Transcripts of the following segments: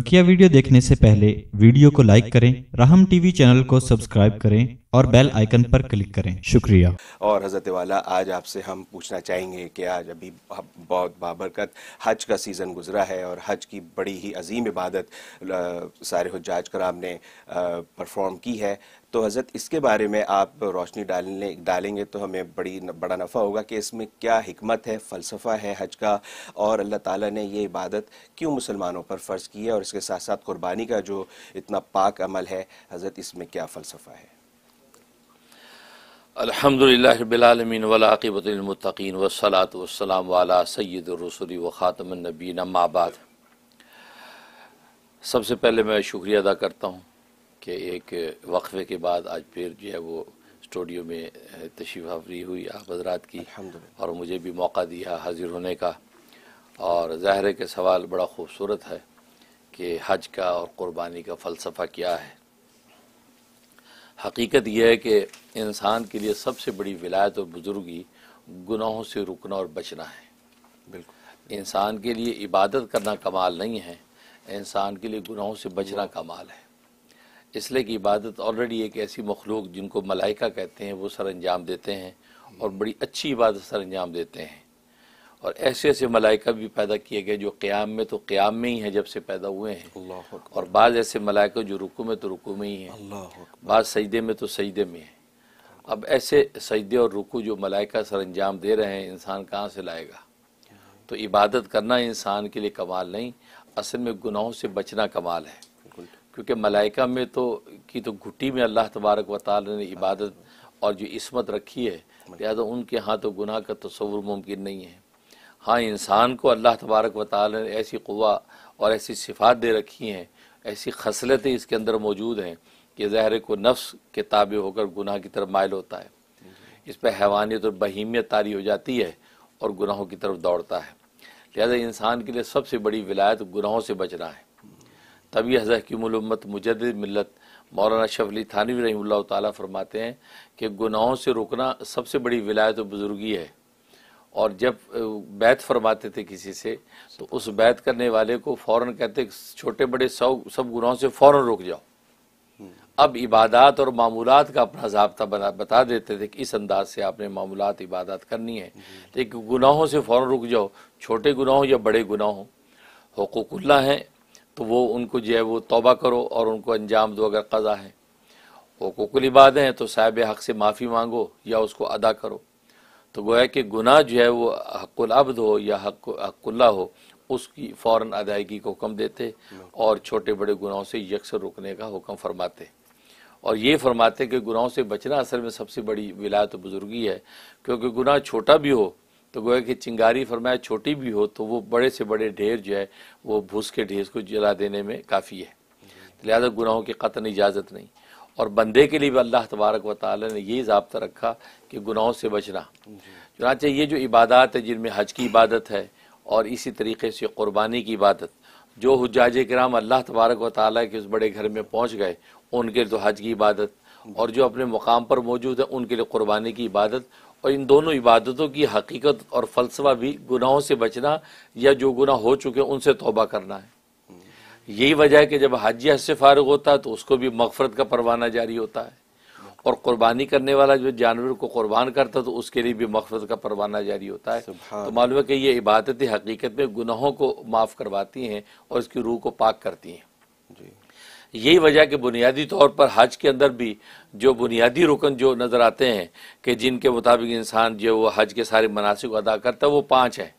बकिया वीडियो देखने से पहले वीडियो को लाइक करें राहम टीवी चैनल को सब्सक्राइब करें और बेल आइकन पर क्लिक करें शुक्रिया और हज़रत वाला आज आपसे हम पूछना चाहेंगे कि आज अभी बहुत बाबरकत हज का सीज़न गुजरा है और हज की बड़ी ही अजीम इबादत सारे हजाज कराम ने परफॉर्म की है तो हज़रत इसके बारे में आप रोशनी डालने डालेंगे तो हमें बड़ी बड़ा नफ़ा होगा कि इसमें क्या हमत है फ़लसफ़ा है हज का और अल्लाह ताला ने ये इबादत क्यों मुसलमानों पर फ़र्ज़ की है और इसके साथ साथ क़ुरबानी का जो इतना पाक अमल है हज़रत इसमें क्या फ़लसफ़ा है अलहमदिल्लाबिलमिन वलाक़बतमतिन वसलात वसलाम वाला सैद व ख़ातमनबी अम्माबाद सबसे पहले मैं शुक्रिया अदा करता हूँ कि एक वक्फे के बाद आज फिर जो है वो स्टूडियो में तशीफ हावरी हुई आप हजरात की और मुझे भी मौका दिया हाजिर होने का और ज़ाहिर के सवाल बड़ा खूबसूरत है कि हज का और क़ुरबानी का फ़लसफ़ा क्या है हकीकत यह है कि इंसान के लिए सबसे बड़ी विलायत और बुज़ुर्गी गुनाहों से रुकना और बचना है बिल्कुल इंसान के लिए इबादत करना कमाल नहीं है इंसान के लिए गुनाहों से बचना कमाल है इसलिए कि इबादत ऑलरेडी एक ऐसी मखलूक जिनको मलाइका कहते हैं वो सर अंजाम देते हैं और बड़ी अच्छी इबादत सर अंजाम देते हैं और ऐसे ऐसे मलाइका भी पैदा किए गए जो क़्याम में तो क़्याम में ही हैं जब से पैदा हुए हैं और बाज़ ऐसे मलाइका जो रुकू में तो रुकू में ही हैं बाज़ सजदे में तो सजदे में हैं अब ऐसे सजदे और रुकू जो मलाइका सर अंजाम दे रहे हैं इंसान कहाँ से लाएगा तो इबादत करना इंसान के लिए कमाल नहीं असल में गुनाहों से बचना कमाल है क्योंकि मलाइका में तो की तो घुटी में अल्लाह तबारक व ताल ने इबादत और जो इसमत रखी है लिहाजा उनके यहाँ तो गुनाह का तस्वुर मुमकिन नहीं है हाँ इंसान को अल्लाह तबारक व ताल ने ऐसी कुवा और ऐसी सिफात दे रखी हैं ऐसी खसलतें इसके अंदर मौजूद हैं कि जहर को नफ्स के ताबे होकर गुनाह की तरफ मायल होता है इस पर हैवानियत और बहीमियत तारी हो जाती है और गुनाहों की तरफ दौड़ता है लिहाजा इंसान के लिए सबसे बड़ी विलायत गुनाहों से बचना है तभी हज़रतमलम्मत मुजद मिलत मौलाना शफली थानी रही तरमाते हैं कि गुनाहों से रुकना सबसे बड़ी विलायत तो बुज़ुर्गी है और जब बैत फरमाते थे किसी से तो उस बैत करने वाले को फ़ौर कहते छोटे बड़े सौ सब गुनाहों से फ़ौर रुक जाओ अब इबादत और मामूलत का अपना जबता बना बता देते थे कि इस अंदाज से आपने मामूलत इबादत करनी है लेकिन गुनाहों से फ़ौर रुक जाओ छोटे गुनाहों या बड़े गुनाहों हकूकुल्ला हैं तो वो उनको जो है वो तोबा करो और उनको अंजाम दो अगर कज़ा है हकूक़ल इबाद हैं तो साहब हक़ से माफ़ी मांगो या उसको अदा करो तो गोया कि गुनाह जो है वो हकुलअब्द हो या हकुल्ला हो उसकी फ़ौर अदायगी को हुक्म देते और छोटे बड़े गुनाहों से यकसर रुकने का हुक्म फरमाते और ये फरमाते कि गुनाहों से बचना असल में सबसे बड़ी विलायत बुज़ुर्गी है क्योंकि गुनाह छोटा भी हो तो गोया कि चिंगारी फरमाया छोटी भी हो तो वो बड़े से बड़े ढेर जो है वो भूस के ढेर को जला देने में काफ़ी है तो लिहाजा गुनाहों की कतन इजाज़त नहीं और बंदे के लिए भी अल्लाह तबारक व ताली ने यही जबता रखा कि गुनाहों से बचना चुनाचे ये जो इबादत है जिनमें हज की इबादत है और इसी तरीके से क़ुरबानी की इबादत जो हजाज कराम अल्लाह तबारक व ताली के उस बड़े घर में पहुँच गए उनके लिए तो हज की इबादत और जो अपने मुकाम पर मौजूद है उनके लिए क़ुरबानी की इबादत और इन दोनों इबादतों की हकीकत और फलसफा भी गुनाहों से बचना या जो गुनाह हो चुके उनसे तोबा करना है यही वजह है कि जब हाजिया हज से फारग होता है तो उसको भी मफफरत का परवाना जारी होता है और कुर्बानी करने वाला जो जानवर को कुर्बान करता है तो उसके लिए भी मफफरत का परवाना जारी होता है तो मालूम है कि ये इबादतें हकीकत में गुनाहों को माफ़ करवाती हैं और उसकी रूह को पाक करती हैं जी यही वजह कि बुनियादी तौर पर हज के अंदर भी जो बुनियादी रुकन जो नज़र आते हैं कि जिनके मुताबिक इंसान जो वो हज के सारे को अदा करता है वो पाँच हैं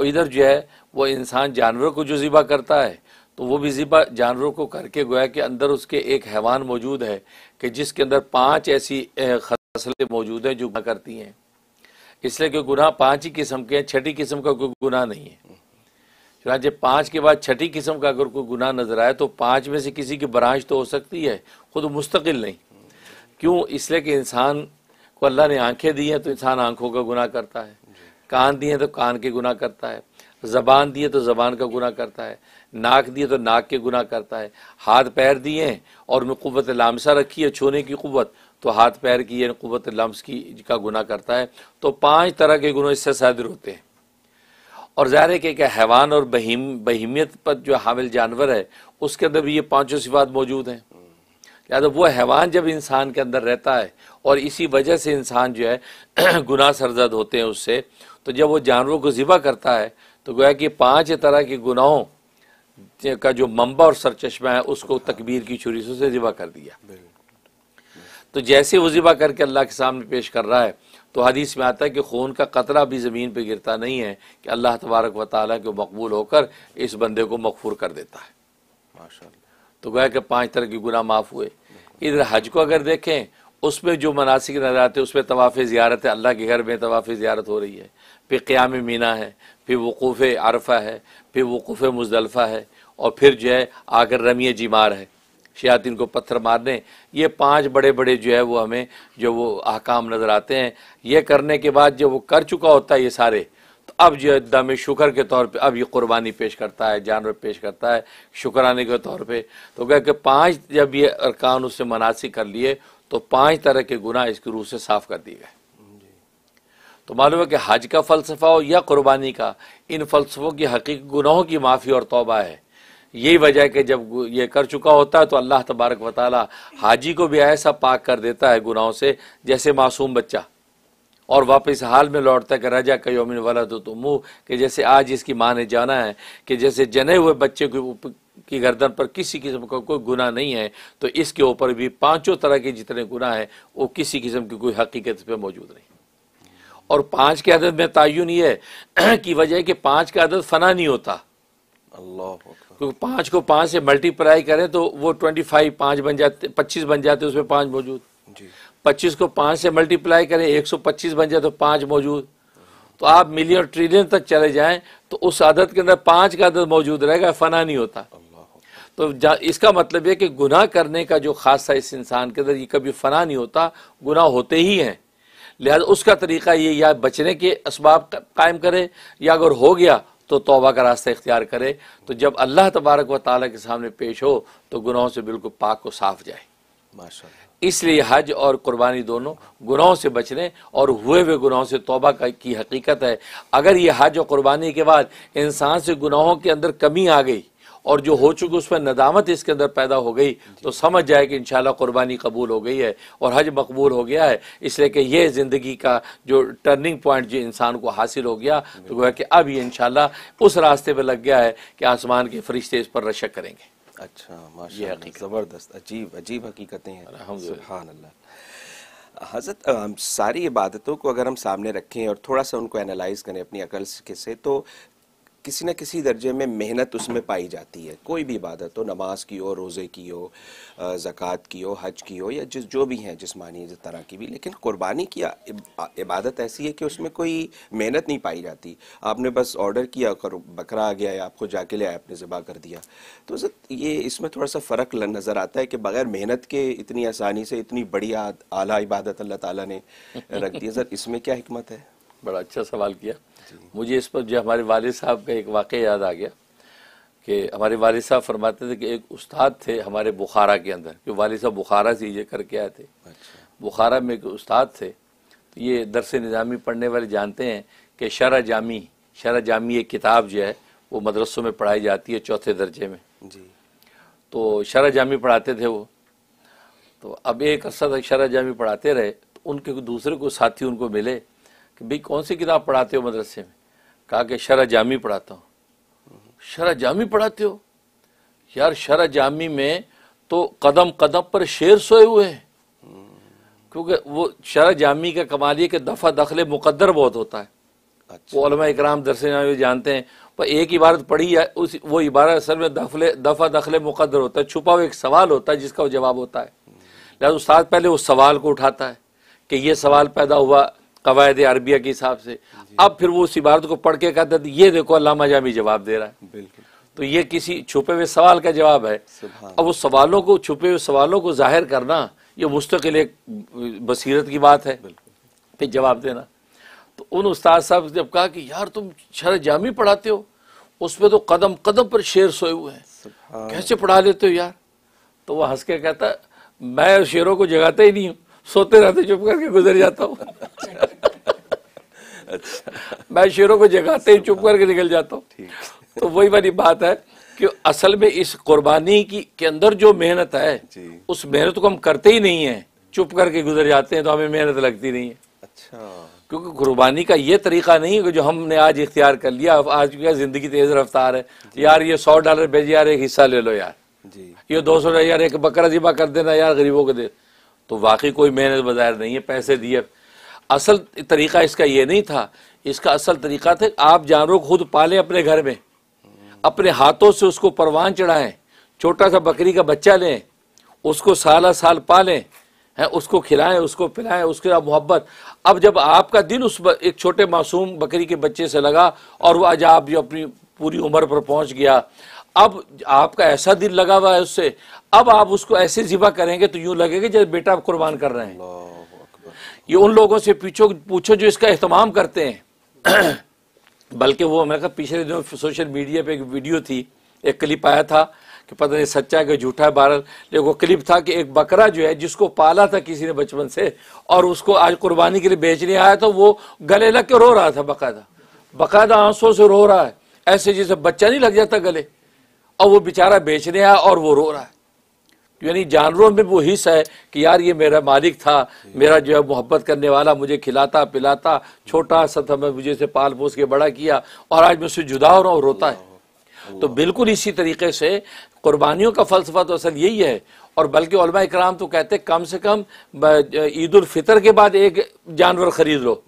और इधर जो है वो इंसान जानवरों को जो ज़िबा करता है तो वो भी ज़िबा जानवरों को करके गोया के अंदर उसके एक हैवान मौजूद है कि जिसके अंदर पाँच ऐसी खसलें मौजूद हैं जो करती हैं इसलिए कि गुनाह पाँच ही किस्म के हैं छठी किस्म का कोई गुनाह नहीं है चुनाचे पाँच के बाद छठी किस्म का अगर कोई गुनाह नजर आए तो पाँच में से किसी की ब्रांच तो हो सकती है खुद मुस्तकिल नहीं क्यों इसलिए कि इंसान को अल्लाह ने आंखें दी हैं तो इंसान आंखों का गुनाह करता है कान दिए तो कान के गुनाह करता है ज़बान दिए तो ज़बान का गुनाह करता है नाक दिए तो नाक के गुनाह करता है हाथ पैर दिए हैं और उनमें क़वत लामसा रखी है छूने की क़वत तो हाथ पैर की यानी क़वत लम्स की का गुनाह करता है तो पाँच तरह के गुनाह इससे सदर होते हैं और ज़ाहिर है कि एक हैवान और बहीम बहीमियत पर जो हामिल जानवर है उसके अंदर भी ये पाँचों सिफात मौजूद हैं लिहाजा वो हैवान जब इंसान के अंदर रहता है और इसी वजह से इंसान जो है गुनाह सरजद होते हैं उससे तो जब वो जानवरों को ज़िबा करता है तो गोया कि पाँच तरह के गुनाहों का जो मंबा और सरचश्मा है उसको तकबीर की छुरी से ज़िबा कर दिया तो जैसे वो ज़िबा करके अल्लाह के सामने पेश कर रहा है तो हदीस में आता है कि खून का कतरा भी ज़मीन पर गिरता नहीं है कि अल्लाह तबारक व ताली को मकबूल होकर इस बंदे को मकफूर कर देता है माशा तो गया कि पाँच तरह के गुना माफ़ हुए इधर हज को अगर देखें उसमें जो मनासिक नजर आते हैं उसमें तवाफ़ ज़्यारत है अल्लाह के घर में तवाफ़ ज़्यारत हो रही है फिर क़्याम मीना है फिर वकूफ़ अरफा है फिर वकूफ़ मुजलफ़ा है और फिर जो है आकर रमिय जीमार है शयातिन को पत्थर मारने ये पांच बड़े बड़े जो है वो हमें जो वो अहकाम नज़र आते हैं ये करने के बाद जब वो कर चुका होता है ये सारे तो अब जो है दम शुक्र के तौर पे अब ये कुर्बानी पेश करता है जानवर पेश करता है शुक्राने के तौर पे तो क्या कि पांच जब ये अरकान उससे मनासिक कर लिए तो पांच तरह के गुनाह इसके रूह से साफ कर दिए गए तो मालूम है कि हज का फ़लसफ़ा हो या कुर्बानी का इन फ़लसफ़ों की हकीक गुनाहों की माफ़ी और तोबा है यही वजह है कि जब ये कर चुका होता है तो अल्लाह तबारक वाली हाजी को भी ऐसा पाक कर देता है गुनाहों से जैसे मासूम बच्चा और वापस हाल में लौटता कि राजा का योमिन वाला तो तुम कि जैसे आज इसकी माँ ने जाना है कि जैसे जने हुए बच्चे को की गर्दन पर किसी किस्म का को कोई गुना नहीं है तो इसके ऊपर भी पांचों तरह के जितने गुना हैं वो किसी किस्म की कोई हकीकत पे मौजूद नहीं और पांच के अदद में तयन ये है कि वजह कि पांच का अदद फना नहीं होता अल्लाह क्योंकि तो पाँच को पाँच से मल्टीप्लाई करें तो वो ट्वेंटी फाइव पाँच बन जाते पच्चीस बन जाते उसमें पाँच मौजूद पच्चीस को पाँच से मल्टीप्लाई करें एक सौ पच्चीस बन जाए तो पाँच मौजूद तो आप मिलियन ट्रिलियन तक चले जाएं तो उस आदत के अंदर पाँच का आदत मौजूद रहेगा फना नहीं होता तो इसका मतलब यह कि गुनाह करने का जो खासा इस इंसान के अंदर ये कभी फना नहीं होता गुनाह होते ही हैं लिहाजा उसका तरीका ये या बचने के इसबाब कायम करें या अगर हो गया तो तोबा का रास्ता इख्तियार करे तो जब अल्लाह तबारक व ताली के सामने पेश हो तो गुनाहों से बिल्कुल पाक को साफ जाए इसलिए हज और कुर्बानी दोनों गुनाहों से बचने और हुए हुए गुनाहों से तोबा का की हकीकत है अगर ये हज और कुर्बानी के बाद इंसान से गुनाहों के अंदर कमी आ गई और जो हो चुके उस पर नदामत इसके अंदर पैदा हो गई तो समझ जाए कि इन कुर्बानी कबूल हो गई है और हज मकबूल हो गया है इसलिए कि ये ज़िंदगी का जो टर्निंग पॉइंट जो इंसान को हासिल हो गया तो वह कि अब ये इन उस रास्ते पर लग गया है कि आसमान के फरिश्ते इस पर रशक करेंगे अच्छा ज़बरदस्त अजीब अजीब हकीकतें हैं सुबहान अल्लाह हजरत सारी इबादतों को अगर हम सामने रखें और थोड़ा सा उनको एनालाइज करें अपनी अकल के से तो किसी न किसी दर्जे में मेहनत उसमें पाई जाती है कोई भी इबादत हो नमाज की हो रोज़े की हो ज़क़़त की हो हज की हो या जिस जो भी हैं जिसमानी जिस तरह की भी लेकिन कुर्बानी की इबादत ऐसी है कि उसमें कोई मेहनत नहीं पाई जाती आपने बस ऑर्डर किया कर बकरा आ गया या आपको जाके ले आपने ज़बा कर दिया तो सर ये इसमें थोड़ा सा फ़र्क नज़र आता है कि बग़ैर मेहनत के इतनी आसानी से इतनी बड़ी आला इबादत अल्लाह ताली ने रख दी सर इसमें क्या हमत है बड़ा अच्छा सवाल किया मुझे इस पर जो हमारे वाल साहब का एक वाक़ याद आ गया कि हमारे वाल साहब फरमाते थे कि एक उस्ताद थे हमारे बुखारा के अंदर कि वालद साहब बुखारा से ये करके आए थे अच्छा। बुखारा में एक उस्ताद थे तो ये दरस निज़ामी पढ़ने वाले जानते हैं कि शरा जामी शरा जामी एक किताब जो है वो मदरसों में पढ़ाई जाती है चौथे दर्जे में जी तो शरा जामी पढ़ाते थे वो तो अब एक अरसा तक शरा जामी पढ़ाते रहे तो उनके दूसरे को साथी उनको मिले कि भाई कौन सी किताब पढ़ाते हो मदरसे में कहा कि शरा जामी पढ़ाता हूँ शरा जामी पढ़ाते हो यार शरा जामी में तो कदम कदम पर शेर सोए हुए हैं क्योंकि वो शरा जामी का कमाल ये कि दफ़ा दखल मुकद्दर बहुत होता है अच्छा। इकराम दरसे जानते हैं पर एक इबारत पढ़ी है उस वो इबारत असल में दफले दफ़ा दखल मुकदर होता है छुपा हुआ एक सवाल होता है जिसका वो जवाब होता है लिहाजा उस्ताद पहले उस सवाल को उठाता है कि ये सवाल पैदा हुआ कवायद अरबिया के हिसाब से अब फिर वो उस इबारत को पढ़ के कहता थे ये देखो अलामा जामी जवाब दे रहा है बिल्कुल तो ये किसी छुपे हुए सवाल का जवाब है अब उस सवालों को छुपे हुए सवालों को जाहिर करना ये मुस्तकिल एक बसीरत की बात है फिर जवाब देना तो उन उस्ताद साहब जब कहा कि यार तुम शर जामी पढ़ाते हो उसमें तो कदम कदम पर शेर सोए हुए हैं कैसे पढ़ा लेते हो यार तो वह हंस के कहता मैं शेरों को जगाता ही नहीं हूँ सोते रहते चुप करके गुजर जाता हूँ अच्छा मैं शेरों को जगाते ही चुप करके निकल जाता हूँ तो वही वाली बात है कि असल में इस कुर्बानी की के अंदर जो मेहनत है उस मेहनत को हम करते ही नहीं है चुप करके गुजर जाते हैं तो हमें मेहनत लगती नहीं है अच्छा क्योंकि कुर्बानी का ये तरीका नहीं है जो हमने आज इख्तियार कर लिया आज क्या जिंदगी तेज रफ्तार है यार ये सौ डॉलर भेजे यार एक हिस्सा ले लो यार जी ये दो सौ यार एक बकरा जिबा कर देना यार गरीबों को दे तो वाकई कोई मेहनत बाजार नहीं है पैसे दिए असल तरीका इसका ये नहीं था इसका असल तरीका था आप जानवरों को खुद पालें अपने घर में अपने हाथों से उसको परवान चढ़ाएं छोटा सा बकरी का बच्चा लें उसको साला साल पालें हैं उसको खिलाएं उसको पिलाएं उसके साथ मोहब्बत अब जब आपका दिल उस एक छोटे मासूम बकरी के बच्चे से लगा और वह आज आप जो अपनी पूरी उम्र पर पहुंच गया अब आपका ऐसा दिल लगा हुआ है उससे अब आप उसको ऐसे ज़िबा करेंगे तो यूँ लगेगा जैसे बेटा आप कुर्बान कर रहे हैं ये उन लोगों से पूछो पूछो जो इसका अहतमाम करते हैं बल्कि वो मैंने कहा पिछले दिनों सोशल मीडिया पे एक वीडियो थी एक क्लिप आया था कि पता नहीं सच्चा है कि झूठा है बारह लेकिन वो क्लिप था कि एक बकरा जो है जिसको पाला था किसी ने बचपन से और उसको आज कुर्बानी के लिए बेचने आया तो वो गले लग के रो रहा था बाकायदा बाकायदा आंसू से रो रहा है ऐसे जैसे बच्चा नहीं लग जाता गले और वो बेचारा बेचने आया और वो रो रहा है यानी जानवरों में वो हिस्स है कि यार ये मेरा मालिक था मेरा जो है मोहब्बत करने वाला मुझे खिलाता पिलाता छोटा सा था मैं मुझे से पाल पोस के बड़ा किया और आज मैं उससे जुदा हो रहा हूँ रोता है तो बिल्कुल इसी तरीके से कुर्बानियों का फलसफा तो असल यही है और बल्कि कराम तो कहते कम से कम ईद उल फितर के बाद एक जानवर खरीद लो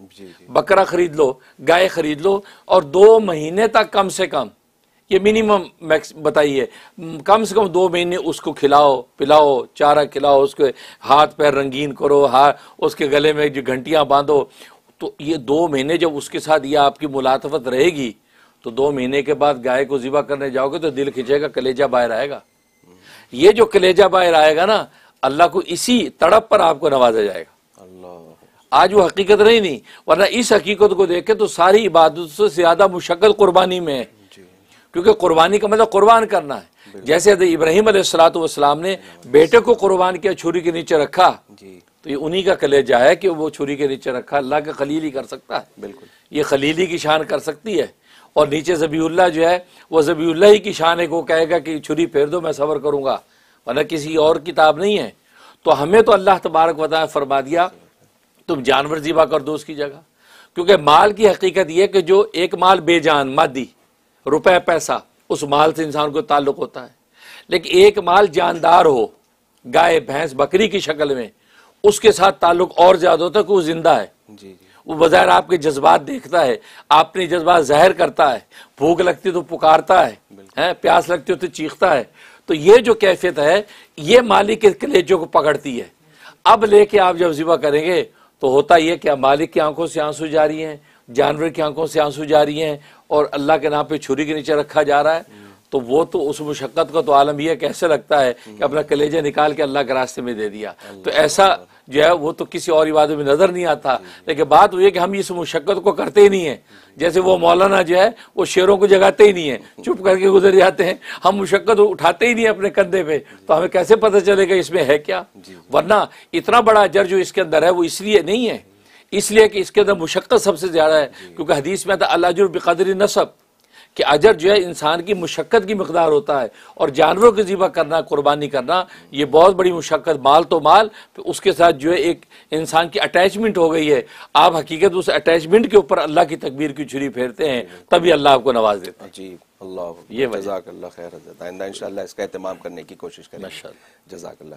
बकरा खरीद लो गाय खरीद लो और दो महीने तक कम से कम ये मिनिमम मैक्स बताइए कम से कम दो महीने उसको खिलाओ पिलाओ चारा खिलाओ उसके हाथ पैर रंगीन करो हाथ उसके गले में जो घंटियाँ बांधो तो ये दो महीने जब उसके साथ ये आपकी मुलातफत रहेगी तो दो महीने के बाद गाय को ज़िबा करने जाओगे तो दिल खिंचेगा कलेजा बाहर आएगा ये जो कलेजा बाहर आएगा ना अल्लाह को इसी तड़प पर आपको नवाजा जाएगा अल्लाह आज वो हकीकत नहीं नहीं वरना इस हकीकत को देखे तो सारी इबादत से ज़्यादा मुशक्ल कुर्बानी में है क्योंकि कुर्बानी का मतलब कुर्बान करना है जैसे इब्राहिम सलाम ने बेटे को कुर्बान किया छुरी के नीचे रखा तो ये उन्हीं का कलेजा है कि वो छुरी के नीचे रखा अल्लाह का खलीली कर सकता है बिल्कुल ये खलीली की शान कर सकती है और नीचे जबीउल्ला जो है वो जबीउल्ला ही की शान है को कहेगा कि छुरी फेर दो मैं सबर करूंगा वरना मतलब किसी और किताब नहीं है तो हमें तो अल्लाह तबारक वताल फरमा दिया तुम जानवर जीवा कर दो उसकी जगह क्योंकि माल की हकीकत यह कि जो एक माल बेजान मादी रुपए पैसा उस माल से इंसान को ताल्लुक होता है लेकिन एक माल जानदार हो गाय भैंस बकरी की शक्ल में उसके साथ ताल्लुक और ज़्यादा होता है कि वो ज़िंदा है जी जी वो बाजार आपके जज्बात देखता है आपने जज्बात ज़ाहिर करता है भूख लगती तो पुकारता है है प्यास लगती हो तो चीखता है तो ये जो कैफियत है ये मालिक के कलेजों को पकड़ती है अब लेके आप जब ज़िबा करेंगे तो होता यह क्या मालिक की आंखों से आंसू जारी है जानवर की आंखों से आंसू जा रही हैं और अल्लाह के नाम पे छुरी के नीचे रखा जा रहा है तो वो तो उस मुशक्क़त का तो आलम यह कैसे लगता है कि अपना कलेजा निकाल के अल्लाह के रास्ते में दे दिया तो ऐसा जो है वो तो किसी और इबादत में नज़र नहीं आता लेकिन बात वो है कि हम इस मुशक्क़त को करते ही नहीं है जैसे वो मौलाना जो है वो शेरों को जगाते ही नहीं है चुप करके गुजर जाते हैं हम मुशक्क़त उठाते ही नहीं अपने कंधे पे तो हमें कैसे पता चलेगा इसमें है क्या वरना इतना बड़ा अजर जो इसके अंदर है वो इसलिए नहीं है इसलिए कि इसके अंदर मुशक्क़त सबसे ज़्यादा है क्योंकि हदीस में आता अलाजुर बकदरी नसब कि अजर जो है इंसान की मुशक्क़त की मकदार होता है और जानवरों की ज़िबा करना कुर्बानी करना ये बहुत बड़ी मुशक्क़त माल तो माल तो उसके साथ जो है एक इंसान की अटैचमेंट हो गई है आप हकीकत उस अटैचमेंट के ऊपर अल्लाह की तकबीर की छुरी फेरते हैं तभी अल्लाह आपको नवाज देते हैं जी अल्लाह ये जजाकल्ला खैर इसका करने की कोशिश करें जजाकल्ला